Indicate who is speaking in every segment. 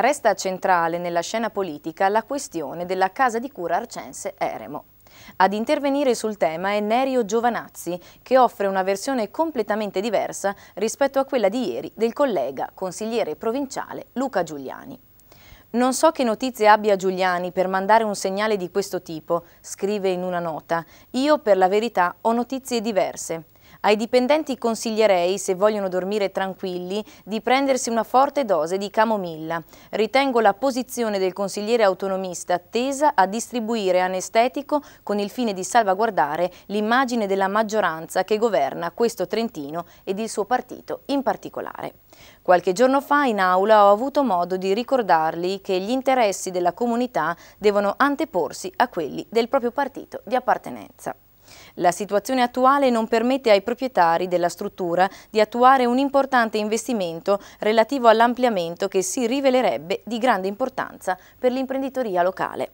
Speaker 1: Resta centrale nella scena politica la questione della casa di cura arcense Eremo. Ad intervenire sul tema è Nerio Giovanazzi, che offre una versione completamente diversa rispetto a quella di ieri del collega consigliere provinciale Luca Giuliani. Non so che notizie abbia Giuliani per mandare un segnale di questo tipo, scrive in una nota. Io per la verità ho notizie diverse. Ai dipendenti consiglierei, se vogliono dormire tranquilli, di prendersi una forte dose di camomilla. Ritengo la posizione del consigliere autonomista tesa a distribuire anestetico con il fine di salvaguardare l'immagine della maggioranza che governa questo Trentino ed il suo partito in particolare. Qualche giorno fa in aula ho avuto modo di ricordargli che gli interessi della comunità devono anteporsi a quelli del proprio partito di appartenenza. La situazione attuale non permette ai proprietari della struttura di attuare un importante investimento relativo all'ampliamento che si rivelerebbe di grande importanza per l'imprenditoria locale.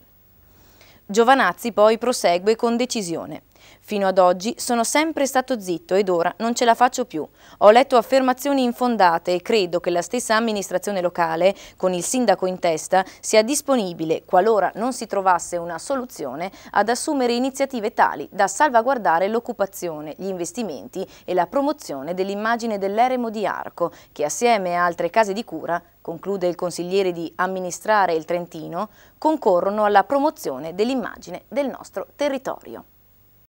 Speaker 1: Giovanazzi poi prosegue con decisione. Fino ad oggi sono sempre stato zitto ed ora non ce la faccio più. Ho letto affermazioni infondate e credo che la stessa amministrazione locale, con il sindaco in testa, sia disponibile, qualora non si trovasse una soluzione, ad assumere iniziative tali da salvaguardare l'occupazione, gli investimenti e la promozione dell'immagine dell'eremo di Arco, che assieme a altre case di cura conclude il consigliere di amministrare il Trentino, concorrono alla promozione dell'immagine del nostro territorio.